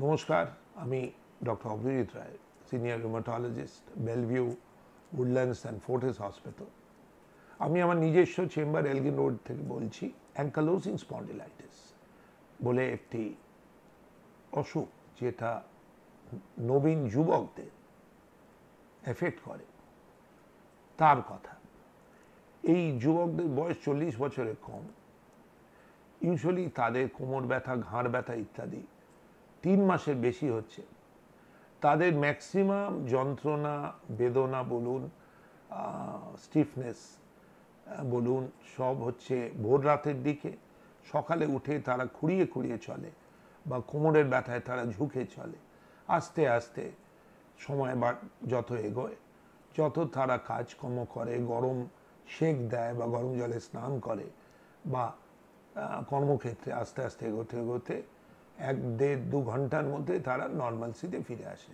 নমস্কার আমি doctor Abhijit Roy senior rheumatologist Bellevue Woodlands and Fortis hospital আমি আমার নিজস্ব চেম্বার এলগিন রোড থেকে বলছি অ্যাঙ্কালোসিং স্পন্ডিলাইটিস বলে একটি অসুখ যেটা নবীন যুবকদের এফেক্ট করে তার কথা এই যুবকদের বয়স চল্লিশ বছরের কম ইউজুয়ালি তাদের কোমর ব্যথা ঘাড় ব্যথা ইত্যাদি তিন মাসের বেশি হচ্ছে তাদের ম্যাক্সিমাম যন্ত্রণা বেদনা বলুন স্টিফনেস বলুন সব হচ্ছে ভোর রাতের দিকে সকালে উঠে তারা খুঁড়িয়ে খুঁড়িয়ে চলে বা কোমরের ব্যথায় তারা ঝুঁকে চলে আস্তে আস্তে সময় বা যত এগোয় যত তারা কাজকর্ম করে গরম শেক দেয় বা গরম জলে স্নান করে বা কর্মক্ষেত্রে আস্তে আস্তে এগোতে এগোতে এক দেড় দু ঘন্টার মধ্যে তারা নর্মালসিতে ফিরে আসে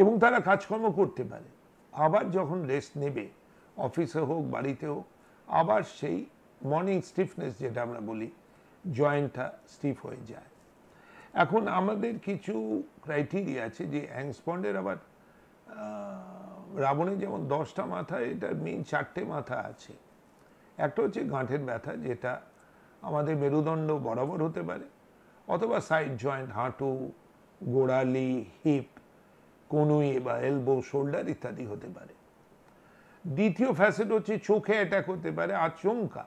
এবং তারা কাজকর্ম করতে পারে আবার যখন রেস্ট নেবে অফিসে হোক বাড়িতে হোক আবার সেই মর্নিং স্টিফনেস যেটা আমরা বলি জয়েন্টটা স্টিফ হয়ে যায় এখন আমাদের কিছু ক্রাইটেরিয়া আছে যে অ্যাংসপন্ডের আবার রাবণের যেমন দশটা মাথা এটার মেন চারটে মাথা আছে একটা হচ্ছে গাঁঠের ব্যথা যেটা আমাদের মেরুদণ্ড বরাবর হতে পারে অথবা সাইড জয়েন্ট হাঁটু গোড়ালি হিপ কনুই বা এলবো শোল্ডার ইত্যাদি হতে পারে দ্বিতীয় ফ্যাসেট হচ্ছে চোখে অ্যাটাক হতে পারে আচমকা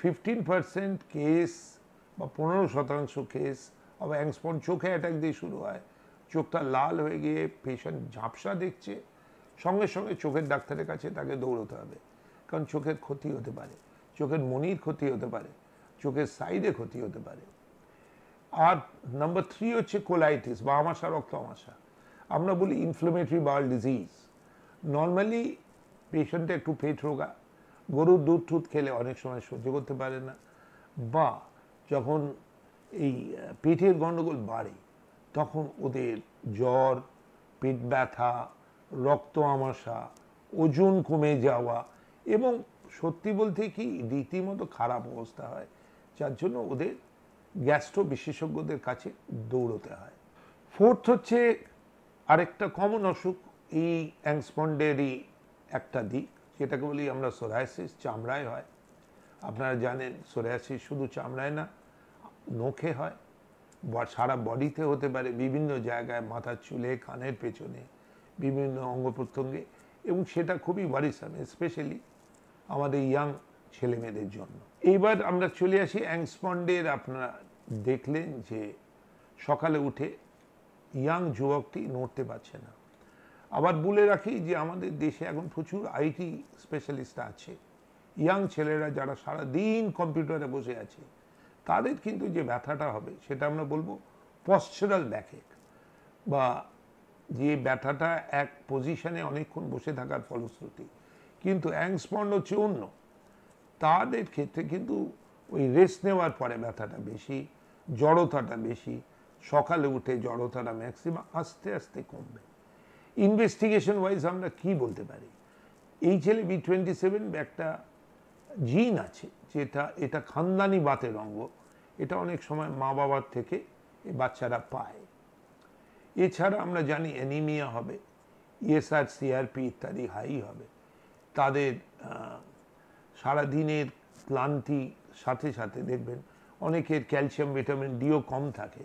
ফিফটিন পার্সেন্ট কেস বা পনেরো শতাংশ কেস আবার অ্যাংসপন চোখে অ্যাটাক দিয়ে শুরু হয় চোখটা লাল হয়ে গিয়ে পেশেন্ট ঝাপসা দেখছে সঙ্গে সঙ্গে চোখের ডাক্তারের কাছে তাকে দৌড়তে হবে কারণ চোখের ক্ষতি হতে পারে চোখের মনির ক্ষতি হতে পারে চোখের সাইডে ক্ষতি হতে পারে আর নাম্বার থ্রি হচ্ছে কোলাইটিস বা আমাশা রক্ত আমাশা আমরা বলি ইনফ্লেমেটরি বাউল ডিজিজ নর্মালি পেশেন্টটা একটু পেট রোগা গরুর দুধ টুধ খেলে অনেক সময় সহ্য করতে পারে না বা যখন এই পেটের গণ্ডগোল বাড়ে তখন ওদের জ্বর পেট ব্যথা রক্ত আমাশা ওজন কমে যাওয়া এবং সত্যি বলতে কি রীতিমতো খারাপ অবস্থা হয় যার জন্য ওদের গ্যাস্ট্রো বিশেষজ্ঞদের কাছে দৌড়তে হয় ফোর্থ হচ্ছে আরেকটা কমন অসুখ এই অ্যাংসপন্ডেরই একটা দিক যেটাকে বলি আমরা সোরায়াসিস চামড়ায় হয় আপনারা জানেন সোরায়াসিস শুধু চামড়ায় না নখে হয় সারা বডিতে হতে পারে বিভিন্ন জায়গায় মাথার চুলে কানের পেছনে বিভিন্ন অঙ্গ প্রত্যঙ্গে এবং সেটা খুবই বারিসাম স্পেশালি আমাদের ইয়াং ছেলে মেয়েদের জন্য এইবার আমরা চলে আসি অ্যাংসপন্ডের আপনারা দেখলেন যে সকালে উঠে ইয়াং যুবকটি নড়তে পারছে না আবার বলে রাখি যে আমাদের দেশে এখন প্রচুর আইটি স্পেশালিস্ট আছে ইয়াং ছেলেরা যারা সারা দিন কম্পিউটারে বসে আছে তাদের কিন্তু যে ব্যথাটা হবে সেটা আমরা বলবো পশ্চারাল ব্যাকেক বা যে ব্যথাটা এক পজিশনে অনেকক্ষণ বসে থাকার ফলশ্রুতি কিন্তু অ্যাংসপন্ড হচ্ছে অন্য তাদের ক্ষেত্রে কিন্তু ওই রেস্ট নেওয়ার পরে ব্যথাটা বেশি জড়তাটা বেশি সকালে উঠে জড়তাটা ম্যাক্সিমাম আস্তে আস্তে কমবে ইনভেস্টিগেশন ওয়াইজ আমরা কি বলতে পারি এই ছেলে বি টোয়েন্টি সেভেন একটা জিন আছে যেটা এটা খানদানি বাতের অঙ্গ এটা অনেক সময় মা বাবার থেকে বাচ্চারা পায় এছাড়া আমরা জানি অ্যানিমিয়া হবে ইএসআর e সিআরপি ইত্যাদি হাই হবে তাদের সারাদিনের ক্লান্তি সাথে সাথে দেখবেন অনেকের ক্যালসিয়াম ভিটামিন ডিও কম থাকে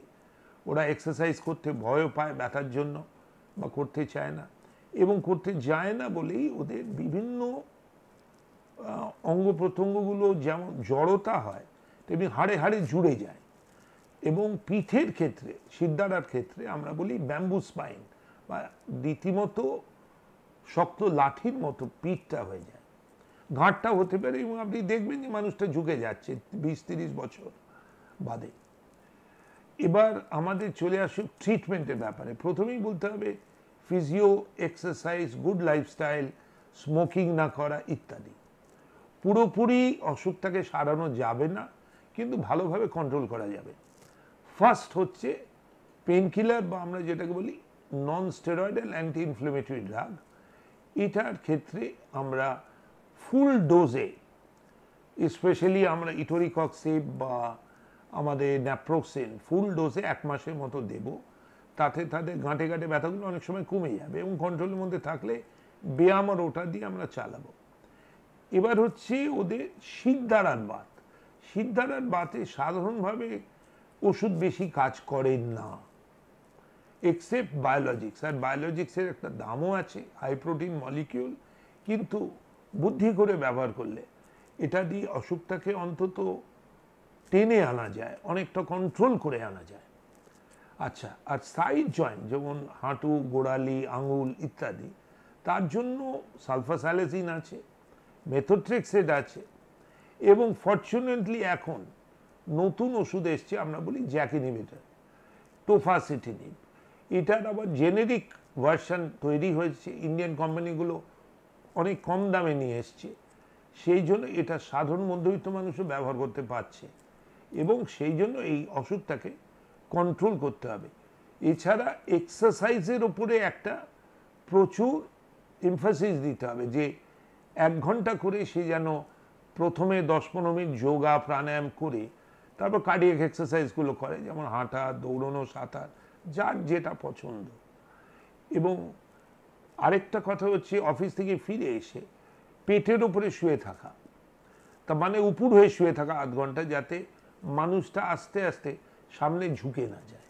ওরা এক্সারসাইজ করতে ভয়ও পায় ব্যথার জন্য বা করতে চায় না এবং করতে যায় না বলেই ওদের বিভিন্ন অঙ্গ প্রত্যঙ্গগুলো যেমন জড়তা হয় তেমনি হাড়ে হাড়ে জুড়ে যায় এবং পিঠের ক্ষেত্রে সিদ্ধারার ক্ষেত্রে আমরা বলি ব্যাম্বু স্পাইন বা রীতিমতো শক্ত লাঠির মতো পিঠটা হয়ে যায় ঘাটটা হতে পারে এবং আপনি দেখবেন যে মানুষটা ঝুঁকে যাচ্ছে বিশ তিরিশ বছর বাদে এবার আমাদের চলে আসে ট্রিটমেন্টের ব্যাপারে প্রথমেই বলতে হবে physio exercise good lifestyle smoking না করা ইত্যাদি পুরোপুরি অসুখটাকে সারানো যাবে না কিন্তু ভালোভাবে কন্ট্রোল করা যাবে ফার্স্ট হচ্ছে পেনকিলার বা আমরা যেটাকে বলি non steroidal anti inflammatory drug এটার ক্ষেত্রে আমরা ফুল ডোজে স্পেশালি আমরা ইটোরিকক্সিপ বা আমাদের ন্যাপ্রোক্সিন ফুল ডোজে এক মাসের মতো দেব তাতে তাদের ঘাঁটে ঘাঁটে ব্যথাগুলো অনেক সময় কমে যাবে এবং কন্ট্রোলের মধ্যে থাকলে ব্যায়াম আর ওটা দিয়ে আমরা চালাবো এবার হচ্ছে ওদের সিদ্ধারার বাত সিদ্ধারার বাতে সাধারণভাবে ওষুধ বেশি কাজ করেন না এক্সেপ্ট বায়োলজিক্স আর বায়োলজিক্সের একটা দামও আছে হাই প্রোটিন মলিকিউল কিন্তু বুদ্ধি করে ব্যবহার করলে এটা দিয়ে অসুখটাকে অন্তত টেনে আনা যায় অনেকটা কন্ট্রোল করে আনা যায় আচ্ছা আর সাইড জয়েন্ট যেমন হাঁটু গোড়ালি আঙুল ইত্যাদি তার জন্য সালফাসালেসিন আছে মেথোট্রেক্সেড আছে এবং ফর্চুনেটলি এখন নতুন ওষুধ এসছে আমরা বলি জ্যাকিনিমিটার টোফাসিটিনিব এটার আবার জেনেরিক ভার্সন তৈরি হয়েছে ইন্ডিয়ান কোম্পানিগুলো অনেক কম দামে নিয়ে এসছে সেই জন্য এটা সাধারণ মধ্যবিত্ত মানুষও ব্যবহার করতে পারছে এবং সেই জন্য এই অসুখটাকে কন্ট্রোল করতে হবে এছাড়া এক্সারসাইজের ওপরে একটা প্রচুর ইমফাসিস দিতে হবে যে এক ঘন্টা করে সে যেন প্রথমে দশ পনেরো মিনিট যোগা প্রাণায়াম করে তারপর কার্ডিয়াক এক্সারসাইজগুলো করে যেমন হাঁটা দৌড়নো সাঁতার যার যেটা পছন্দ এবং আরেকটা কথা হচ্ছে অফিস থেকে ফিরে এসে পেটের উপরে শুয়ে থাকা তা মানে উপুর হয়ে শুয়ে থাকা আধ ঘন্টা যাতে মানুষটা আস্তে আস্তে সামনে ঝুঁকে না যায়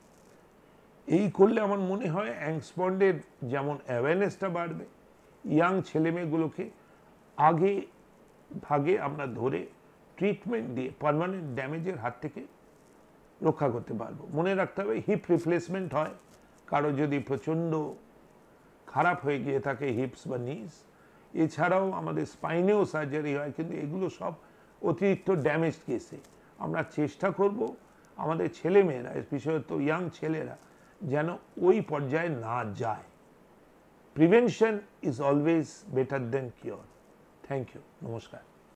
এই করলে আমার মনে হয় অ্যাংসপন্ডের যেমন অ্যাওয়ারনেসটা বাড়বে ইয়াং ছেলেমেয়েগুলোকে আগে ভাগে আমরা ধরে ট্রিটমেন্ট দিয়ে পারমানেন্ট ড্যামেজের হাত থেকে রক্ষা করতে পারবো মনে রাখতে হবে হিপ রিপ্লেসমেন্ট হয় কারো যদি প্রচণ্ড খারাপ হয়ে গিয়ে থাকে হিপস বা নিজ এছাড়াও আমাদের স্পাইনেও সার্জারি হয় কিন্তু এগুলো সব অতিরিক্ত ড্যামেজ কেসে আমরা চেষ্টা করব আমাদের ছেলেমেয়েরা বিশেষত ইয়াং ছেলেরা যেন ওই পর্যায়ে না যায় prevention is always better than cure thank you নমস্কার